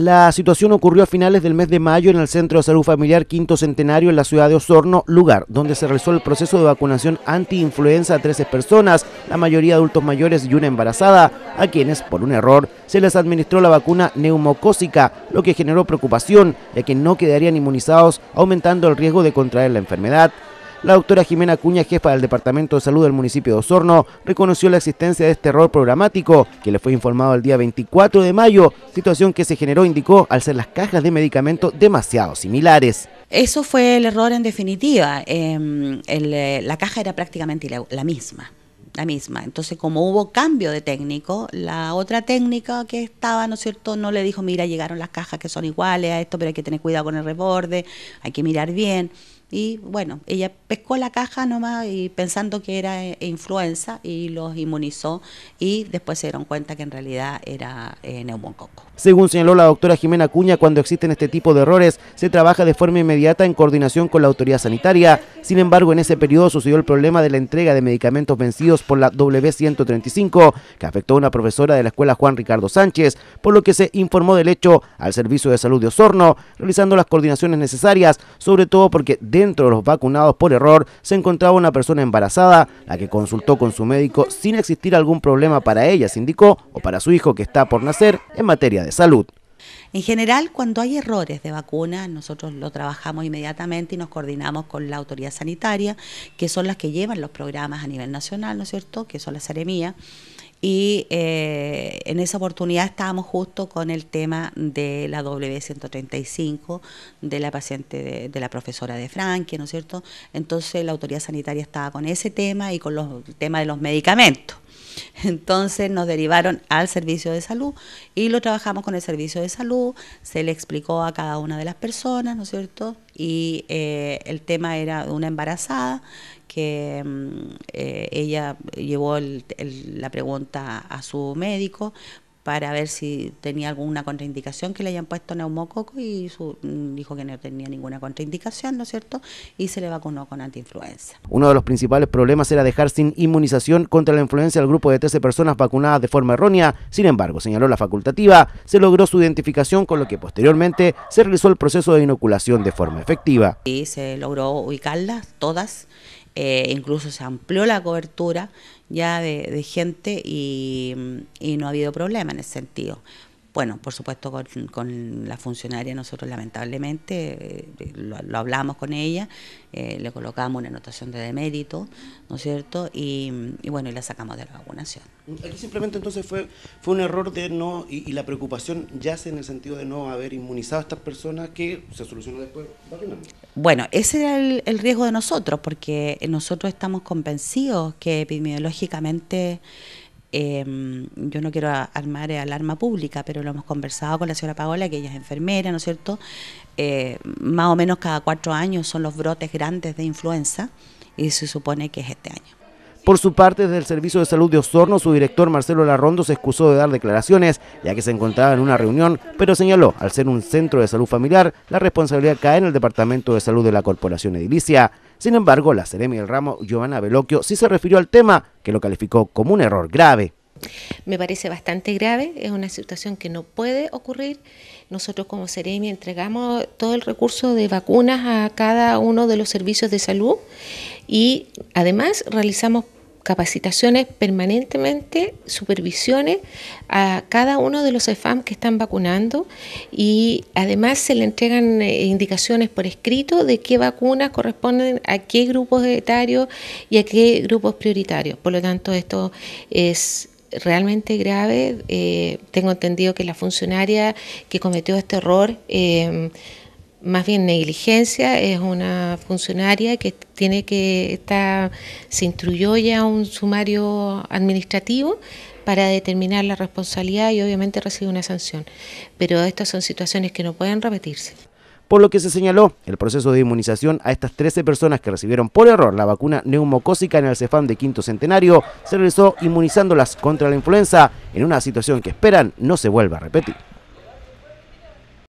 La situación ocurrió a finales del mes de mayo en el Centro de Salud Familiar Quinto Centenario en la ciudad de Osorno, lugar donde se realizó el proceso de vacunación anti-influenza a 13 personas, la mayoría adultos mayores y una embarazada, a quienes, por un error, se les administró la vacuna neumocósica, lo que generó preocupación, ya que no quedarían inmunizados, aumentando el riesgo de contraer la enfermedad. La doctora Jimena Cuña, jefa del Departamento de Salud del municipio de Osorno, reconoció la existencia de este error programático que le fue informado el día 24 de mayo, situación que se generó, indicó, al ser las cajas de medicamentos demasiado similares. Eso fue el error en definitiva. Em, eh, la caja era prácticamente la, la misma la misma. Entonces, como hubo cambio de técnico, la otra técnica que estaba, ¿no es cierto?, no le dijo, mira, llegaron las cajas que son iguales a esto, pero hay que tener cuidado con el reborde, hay que mirar bien. Y bueno, ella pescó la caja nomás y pensando que era eh, influenza y los inmunizó y después se dieron cuenta que en realidad era eh, neumoncoco. Según señaló la doctora Jimena Cuña, cuando existen este tipo de errores se trabaja de forma inmediata en coordinación con la autoridad sanitaria. Sin embargo, en ese periodo sucedió el problema de la entrega de medicamentos vencidos por la W135 que afectó a una profesora de la escuela Juan Ricardo Sánchez, por lo que se informó del hecho al Servicio de Salud de Osorno, realizando las coordinaciones necesarias, sobre todo porque de dentro de los vacunados por error se encontraba una persona embarazada, la que consultó con su médico sin existir algún problema para ella, se indicó, o para su hijo que está por nacer en materia de salud. En general, cuando hay errores de vacuna, nosotros lo trabajamos inmediatamente y nos coordinamos con la autoridad sanitaria, que son las que llevan los programas a nivel nacional, ¿no es cierto?, que son las aremías. Y eh, en esa oportunidad estábamos justo con el tema de la W135 de la paciente, de, la profesora de Frankie, ¿no es cierto? Entonces la autoridad sanitaria estaba con ese tema y con los, el tema de los medicamentos. Entonces nos derivaron al servicio de salud y lo trabajamos con el servicio de salud, se le explicó a cada una de las personas, ¿no es cierto? Y eh, el tema era una embarazada que mm, eh, ella llevó la pregunta a su médico para ver si tenía alguna contraindicación que le hayan puesto neumococo y su, mm, dijo que no tenía ninguna contraindicación, ¿no es cierto? Y se le vacunó con antiinfluenza. Uno de los principales problemas era dejar sin inmunización contra la influenza al grupo de 13 personas vacunadas de forma errónea. Sin embargo, señaló la facultativa, se logró su identificación con lo que posteriormente se realizó el proceso de inoculación de forma efectiva. Y se logró ubicarlas todas eh, incluso se amplió la cobertura ya de, gente y, y no ha habido problema en ese sentido. Bueno, por supuesto con, la funcionaria nosotros lamentablemente eh, eh, lo, hablamos con ella, eh, le colocamos una anotación de demérito, ¿no es cierto? Y, bueno, y la sacamos de la vacunación. Aquí simplemente entonces fue, fue un error de no, y, la preocupación yace en el sentido de no haber inmunizado a estas personas que se solucionó después vacunando. Bueno, ese era el, el riesgo de nosotros, porque nosotros estamos convencidos que epidemiológicamente Em, yo no quiero armar alarma pública, pero lo hemos conversado con la señora Paola, que ella es enfermera, ¿no es cierto? Eh, más o menos cada cuatro años son los brotes grandes de influenza y se supone que es este año. Por su parte, desde el Servicio de Salud de Osorno, su director Marcelo Larrondo se excusó de dar declaraciones, ya que se encontraba en una reunión, pero señaló, al ser un centro de salud familiar, la responsabilidad cae en el Departamento de Salud de la Corporación Edilicia. Sin embargo, la Ceremia del Ramo, Giovanna veloquio sí se refirió al tema, que lo calificó como un error grave. Me parece bastante grave, es una situación que no puede ocurrir. Nosotros como Seremi entregamos todo el recurso de vacunas a cada uno de los servicios de salud y además realizamos capacitaciones permanentemente, supervisiones a cada uno de los EFAM que están vacunando y además se le entregan eh, indicaciones por escrito de qué vacunas corresponden a qué grupos de etarios y a qué grupos prioritarios. Por lo tanto, esto es realmente grave. Eh, tengo entendido que la funcionaria que cometió este error eh, más bien negligencia, es una funcionaria que tiene que estar, se instruyó ya un sumario administrativo para determinar la responsabilidad y obviamente recibe una sanción. Pero estas son situaciones que no pueden repetirse. Por lo que se señaló, el proceso de inmunización a estas 13 personas que recibieron por error la vacuna neumocósica en el Cefam de quinto centenario se realizó inmunizándolas contra la influenza en una situación que esperan no se vuelva a repetir.